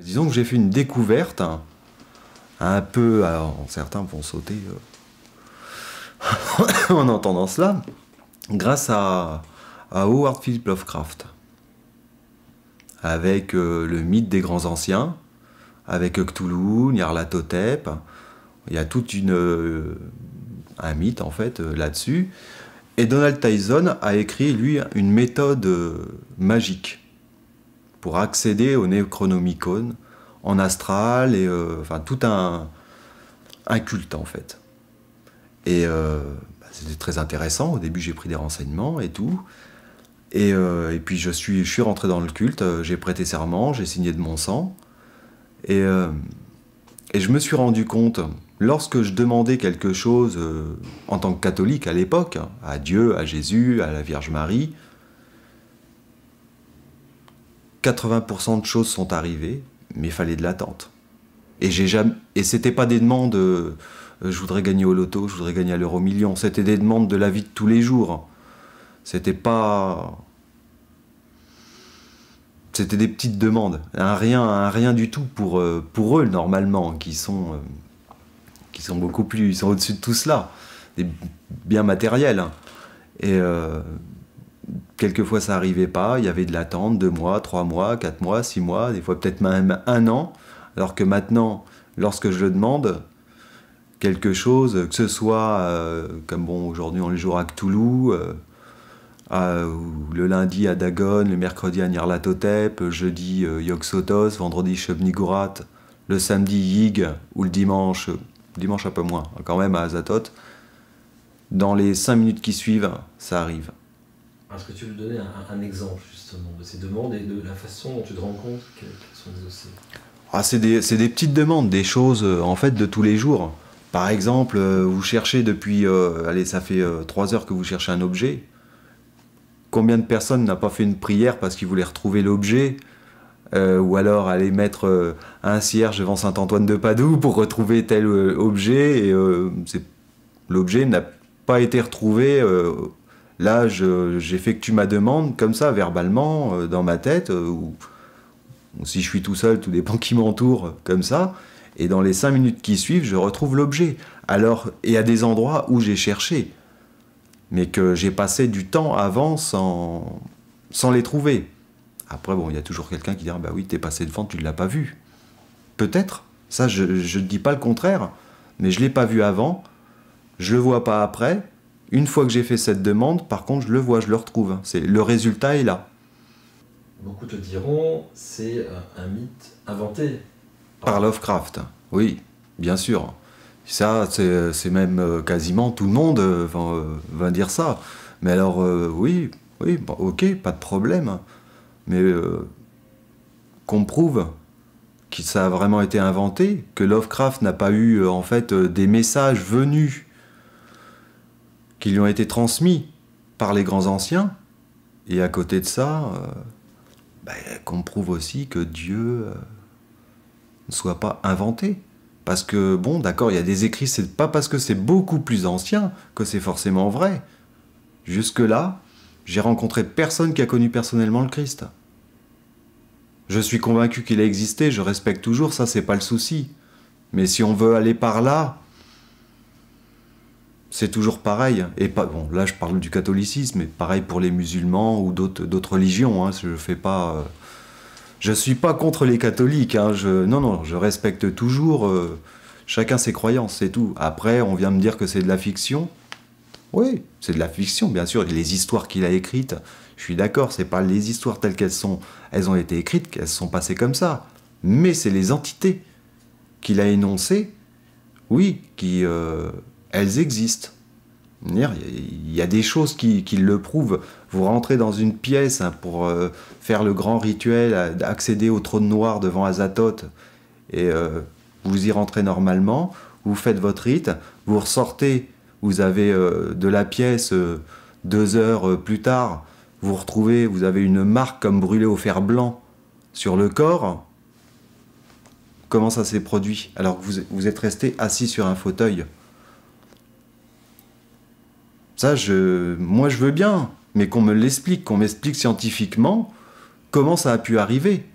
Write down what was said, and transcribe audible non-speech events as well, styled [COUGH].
Disons que j'ai fait une découverte, un peu, alors certains vont sauter euh, [LAUGHS] en entendant cela, grâce à, Howard Philip Lovecraft, avec euh, le mythe des grands anciens, avec Cthulhu, Nyarlathotep, il y a toute une euh, un mythe en fait là-dessus. Et Donald Tyson a écrit lui une méthode magique pour accéder au Necronomicon en astral et euh, enfin tout un, culte en fait. Et euh, bah, c'était très intéressant. Au début, j'ai pris des renseignements et tout. Et, euh, puis je suis, rentré dans le culte, j'ai prêté serment, j'ai signé de mon sang. et, je me suis rendu compte, lorsque je demandais quelque chose en tant que catholique à l'époque, hein, à Dieu, à Jésus, à la Vierge Marie, 80% de choses sont arrivées, mais il fallait de l'attente. Et jamais, et c'était pas des demandes, euh, je voudrais gagner au loto, je voudrais gagner à l'euro million, c'était des demandes de la vie de tous les jours. C'était pas, c'était des petites demandes, un rien, rien du tout pour, euh, pour eux normalement, qui sont, euh, qui sont beaucoup plus, ils sont au-dessus de tout cela, des biens matériels. Hein. Et Quelquefois, ça n'arrivait pas. Il y avait de l'attente, deux mois, trois mois, quatre mois, six mois, des fois peut-être même un an. Alors que maintenant, lorsque je le demande, quelque chose, que ce soit euh, comme bon aujourd'hui on le joue à Cthulhu, euh, le lundi à Dagon, le mercredi à Nyarlathotep, le jeudi euh, vendredi shub le samedi Yig ou le dimanche, dimanche un peu moins, quand même à Azatoth, Dans les cinq minutes qui suivent, ça arrive. Est-ce que tu veux donner un, exemple justement de ces demandes et de la façon dont tu te rends compte qu'elles sont exaucées ah, c'est des, des, petites demandes, des choses euh, en fait de tous les jours. Par exemple, euh, vous cherchez depuis, euh, allez, ça fait trois heures que vous cherchez un objet. Combien de personnes n'ont pas fait une prière parce qu'ils voulaient retrouver l'objet Ou alors aller mettre un cierge devant Saint-Antoine de Padoue pour retrouver tel objet et l'objet n'a pas été retrouvé Là, j'effectue tu ma demande comme ça, verbalement, euh, dans ma tête, euh, ou, si je suis tout seul, tout dépend [LAUGHS] qui m'entoure, euh, comme ça. Et dans les cinq minutes qui suivent, je retrouve l'objet. Alors, et à des endroits où j'ai cherché, mais que j'ai passé du temps avant sans, les trouver. Après, bon, il y a toujours quelqu'un qui dira Bah oui, t'es passé devant, tu ne l'as pas vu. Peut-être. Ça, je ne dis pas le contraire. Mais je l'ai pas vu avant. Je le vois pas après. Une fois que j'ai fait cette demande, par contre, je le vois, je le retrouve. C'est le résultat est là. Beaucoup te diront, c'est euh, un mythe inventé. Par Lovecraft, oui, bien sûr. Ça, c'est même euh, quasiment tout le monde euh, va, va dire ça. Mais alors, oui, oui, ok, pas de problème. Mais qu'on prouve que ça a vraiment été inventé, que Lovecraft n'a pas eu en fait des messages venus qui lui ont été transmis par les grands anciens. Et à côté de ça, euh, bah, qu'on prouve aussi que Dieu euh, ne soit pas inventé. Parce que, bon, d'accord, il y a des écrits, c'est pas parce que c'est beaucoup plus ancien que c'est forcément vrai. Jusque-là, j'ai rencontré personne qui a connu personnellement le Christ. Je suis convaincu qu'il a existé, je respecte toujours, ça c'est pas le souci. Mais si on veut aller par là, c'est toujours pareil. Et pas, bon, là, je parle du catholicisme, mais pareil pour les musulmans ou d'autres religions. Hein, je fais pas. Euh, je suis pas contre les catholiques. Hein, je, non, non, je respecte toujours. Euh, chacun ses croyances, c'est tout. Après, on vient me dire que c'est de la fiction. Oui, c'est de la fiction, bien sûr. Les histoires qu'il a écrites, je suis d'accord, c'est pas les histoires telles qu'elles sont. Elles ont été écrites, qu'elles sont passées comme ça. Mais c'est les entités qu'il a énoncées, oui, qui. Euh, elles existent. Il y a des choses qui, le prouvent. Vous rentrez dans une pièce hein, pour euh, faire le grand rituel, accéder au trône noir devant Azathoth, et euh, vous y rentrez normalement, vous faites votre rite, vous ressortez, vous avez euh, de la pièce deux heures plus tard, vous retrouvez, vous avez une marque comme brûlée au fer blanc sur le corps. Comment ça s'est produit alors que vous êtes resté assis sur un fauteuil ça, je, moi, je veux bien, mais qu'on me l'explique, qu'on m'explique scientifiquement comment ça a pu arriver.